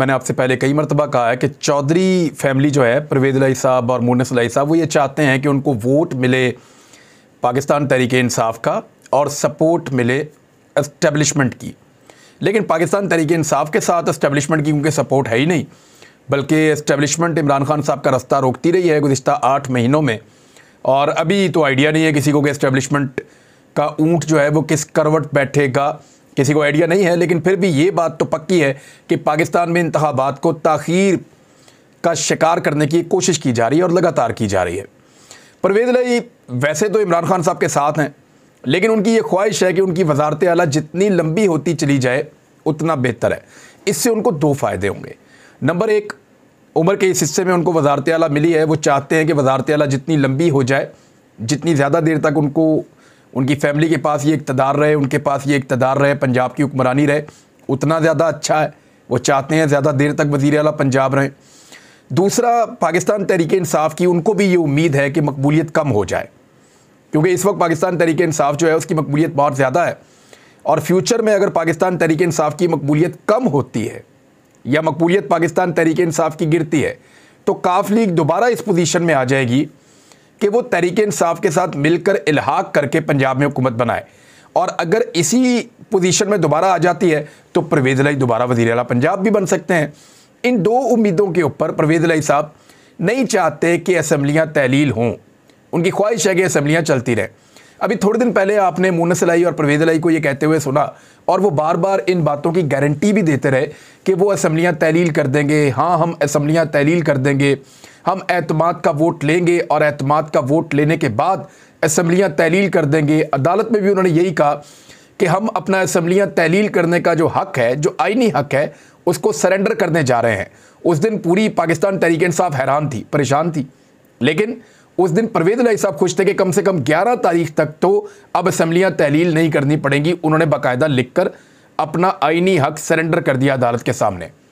मैंने आपसे पहले कई मरतबा कहा है कि चौधरी फैमिली जो है परवेज लाई साहब और मोनस लाई साहब वो ये चाहते हैं कि उनको वोट मिले पाकिस्तान तहरीक इंसाफ का और सपोर्ट मिले इस्टेब्लिशमेंट की लेकिन पाकिस्तान तहरीक इंसाफ के साथ इस्टेब्लिशमेंट की उनके सपोर्ट है ही नहीं बल्कि इस्टेबलिशमेंट इमरान खान साहब का रास्ता रोकती रही है गुज्त आठ महीनों में और अभी तो आइडिया नहीं है किसी को कि इस्टेबलिशमेंट का ऊँट जो है वो किस करवट बैठेगा किसी को आइडिया नहीं है लेकिन फिर भी ये बात तो पक्की है कि पाकिस्तान में इंतबात को तखीर का शिकार करने की कोशिश की जा रही है और लगातार की जा रही है परवेज लई वैसे तो इमरान खान साहब के साथ हैं लेकिन उनकी ये ख्वाहिश है कि उनकी वजारत आला जितनी लंबी होती चली जाए उतना बेहतर है इससे उनको दो फ़ायदे होंगे नंबर एक उम्र के इस हिस्से में उनको वजारत आला मिली है वो चाहते हैं कि वजारत आला जितनी लंबी हो जाए जितनी ज़्यादा देर तक उनको उनकी फैमिली के पास ये इकतदार रहे उनके पास ये इकतदार रहे पंजाब की हुक्मरानी रहे उतना ज़्यादा अच्छा है वो चाहते हैं ज़्यादा देर तक वज़ी अला पंजाब रहें दूसरा पाकिस्तान तहरीक इंसाफ की उनको भी ये उम्मीद है कि मकबूलीत कम हो जाए क्योंकि इस वक्त पाकिस्तान तहरीक इंसाफ जो है उसकी मकबूलीत बहुत ज़्यादा है और फ्यूचर में अगर पाकिस्तान तहरीक इंसाफ की मकबूलीत कम होती है या मकबूलीत पाकिस्तान तहरीक इंसाफ की गिरती है तो काफ लीग दोबारा इस पोजीशन में आ जाएगी कि वो तरीके इंसाफ के साथ मिलकर इलाहाक करके पंजाब में हुकूमत बनाए और अगर इसी पोजीशन में दोबारा आ जाती है तो परवेज लाई दोबारा वजी अला पंजाब भी बन सकते हैं इन दो उम्मीदों के ऊपर परवेज लाई साहब नहीं चाहते कि असम्बलियाँ तहलील हों उनकी ख्वाहिश है कि असम्बलियाँ चलती रहें अभी थोड़े दिन पहले आपने मोनस लाई और परवेज लाई को ये कहते हुए सुना और वो बार बार इन बातों की गारंटी भी देते रहे कि वो असम्बलियाँ तहलील कर देंगे हाँ हम असम्बलियाँ तहलील कर देंगे हम एतमाद का वोट लेंगे और एतमाद का वोट लेने के बाद असम्बलियाँ तहलील कर देंगे अदालत में भी उन्होंने यही कहा कि हम अपना असम्बलियाँ तहलील करने का जो हक है जो आइनी हक है उसको सरेंडर करने जा रहे हैं उस दिन पूरी पाकिस्तान तहरीक साहब हैरान थी परेशान थी लेकिन उस दिन परवेद लाई साहब खुश थे कि कम से कम 11 तारीख तक तो अब असम्बलियाँ तहलील नहीं करनी पड़ेंगी उन्होंने बाकायदा लिखकर अपना आइनी हक सरेंडर कर दिया अदालत के सामने